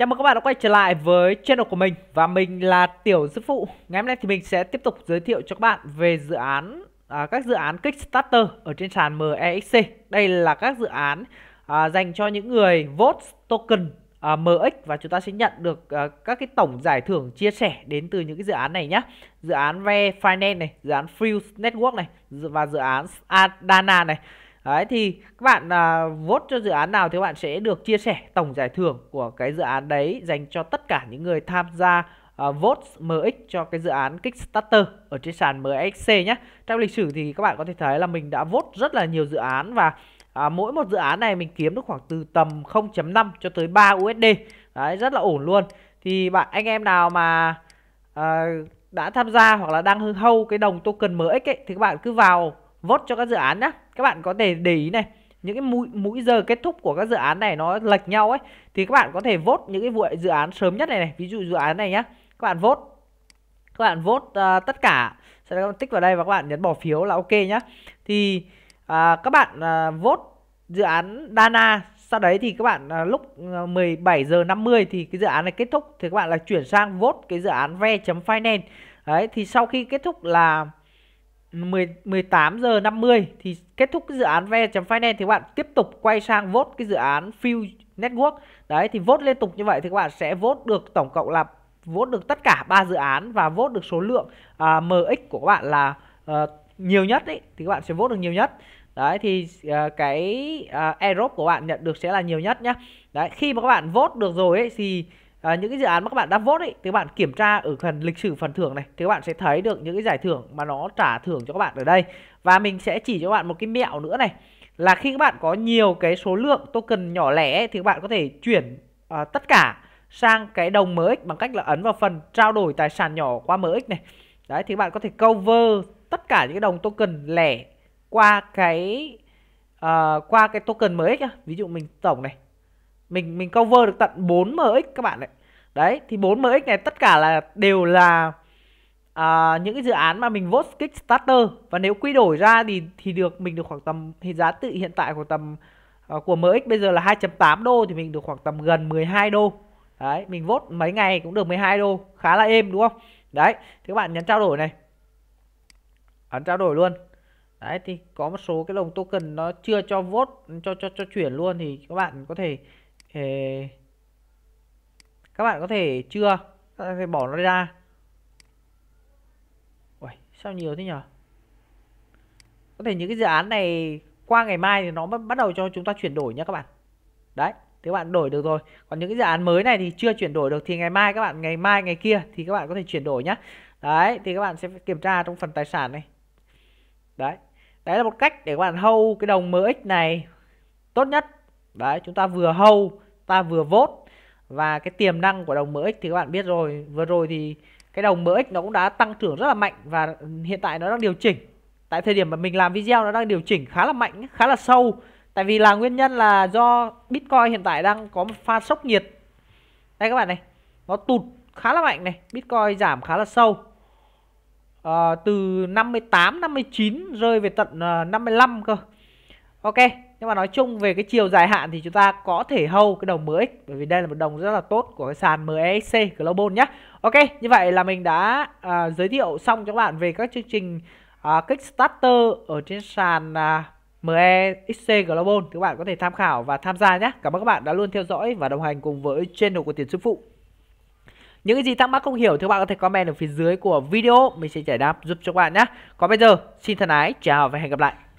Chào mừng các bạn đã quay trở lại với channel của mình và mình là Tiểu Sư Phụ. Ngày hôm nay thì mình sẽ tiếp tục giới thiệu cho các bạn về dự án à, các dự án Kickstarter ở trên sàn MEXC. Đây là các dự án à, dành cho những người vote token à, MX và chúng ta sẽ nhận được à, các cái tổng giải thưởng chia sẻ đến từ những cái dự án này nhé. Dự án ve Finance này, dự án Fuse Network này và dự án Adana này. Đấy thì các bạn à, vote cho dự án nào thì các bạn sẽ được chia sẻ tổng giải thưởng của cái dự án đấy dành cho tất cả những người tham gia uh, vote MX cho cái dự án Kickstarter ở trên sàn MXC nhé. Trong lịch sử thì các bạn có thể thấy là mình đã vote rất là nhiều dự án và à, mỗi một dự án này mình kiếm được khoảng từ tầm 0.5 cho tới 3 USD. Đấy rất là ổn luôn. Thì bạn anh em nào mà à, đã tham gia hoặc là đang hưng hâu cái đồng token MX ấy thì các bạn cứ vào vote cho các dự án nhé các bạn có thể để ý này những cái mũi mũi giờ kết thúc của các dự án này nó lệch nhau ấy thì các bạn có thể vote những cái vụ dự án sớm nhất này này ví dụ dự án này nhá các bạn vote các bạn vote uh, tất cả sẽ các bạn tích vào đây và các bạn nhấn bỏ phiếu là ok nhá thì uh, các bạn uh, vote dự án Dana sau đấy thì các bạn uh, lúc 17 giờ 50 thì cái dự án này kết thúc thì các bạn là chuyển sang vote cái dự án ve.finance đấy thì sau khi kết thúc là 18 giờ 50 thì kết thúc cái dự án ve.finance thì các bạn tiếp tục quay sang vote cái dự án Field Network. Đấy thì vote liên tục như vậy thì các bạn sẽ vote được tổng cộng là vote được tất cả ba dự án và vote được số lượng uh, à, MX của các bạn là uh, nhiều nhất ấy thì các bạn sẽ vote được nhiều nhất. Đấy thì uh, cái uh, à, Aerobe của bạn nhận được sẽ là nhiều nhất nhá. Đấy khi mà các bạn vote được rồi ấy thì à, những cái dự án mà các bạn đã vote ấy thì các bạn kiểm tra ở phần lịch sử phần thưởng này thì các bạn sẽ thấy được những cái giải thưởng mà nó trả thưởng cho các bạn ở đây và mình sẽ chỉ cho các bạn một cái mẹo nữa này là khi các bạn có nhiều cái số lượng token nhỏ lẻ ấy, thì các bạn có thể chuyển à, tất cả sang cái đồng MX bằng cách là ấn vào phần trao đổi tài sản nhỏ qua MX này đấy thì các bạn có thể cover tất cả những cái đồng token lẻ qua cái uh, qua cái token MX ví dụ mình tổng này mình mình cover được tận 4 mx các bạn đấy, đấy thì 4 mx này tất cả là đều là à, những cái dự án mà mình vote Kickstarter và nếu quy đổi ra thì thì được mình được khoảng tầm thì giá tự hiện tại khoảng tầm à, của MX bây giờ là 2.8 đô thì mình được khoảng tầm gần 12 đô. Đấy, mình vote mấy ngày cũng được 12 đô, khá là êm đúng không? Đấy, thì các bạn nhấn trao đổi này. Ấn trao đổi luôn. Đấy thì có một số cái đồng token nó chưa cho vote cho cho cho chuyển luôn thì các bạn có thể các bạn có thể chưa các bạn phải bỏ nó ra Ui, sao nhiều thế nhở có thể những cái dự án này qua ngày mai thì nó bắt đầu cho chúng ta chuyển đổi nha các bạn đấy thì các bạn đổi được rồi còn những cái dự án mới này thì chưa chuyển đổi được thì ngày mai các bạn ngày mai ngày kia thì các bạn có thể chuyển đổi nhá đấy thì các bạn sẽ kiểm tra trong phần tài sản này đấy đấy là một cách để các bạn hâu cái đồng mx này tốt nhất đấy chúng ta vừa hâu ta vừa vốt và cái tiềm năng của đồng MX thì các bạn biết rồi vừa rồi thì cái đồng MX nó cũng đã tăng trưởng rất là mạnh và hiện tại nó đang điều chỉnh tại thời điểm mà mình làm video nó đang điều chỉnh khá là mạnh khá là sâu tại vì là nguyên nhân là do Bitcoin hiện tại đang có một pha sốc nhiệt đây các bạn này nó tụt khá là mạnh này Bitcoin giảm khá là sâu à, từ 58 59 rơi về tận 55 ờ, cơ Ok nhưng mà nói chung về cái chiều dài hạn thì chúng ta có thể hâu cái đồng MX bởi vì đây là một đồng rất là tốt của cái sàn MEXC Global nhé. Ok, như vậy là mình đã à, giới thiệu xong cho các bạn về các chương trình à, Kickstarter ở trên sàn à, MEXC Global. Thì các bạn có thể tham khảo và tham gia nhé. Cảm ơn các bạn đã luôn theo dõi và đồng hành cùng với channel của Tiền Sư Phụ. Những cái gì thắc mắc không hiểu thì các bạn có thể comment ở phía dưới của video. Mình sẽ giải đáp giúp cho các bạn nhé. Còn bây giờ, xin thân ái, chào và hẹn gặp lại.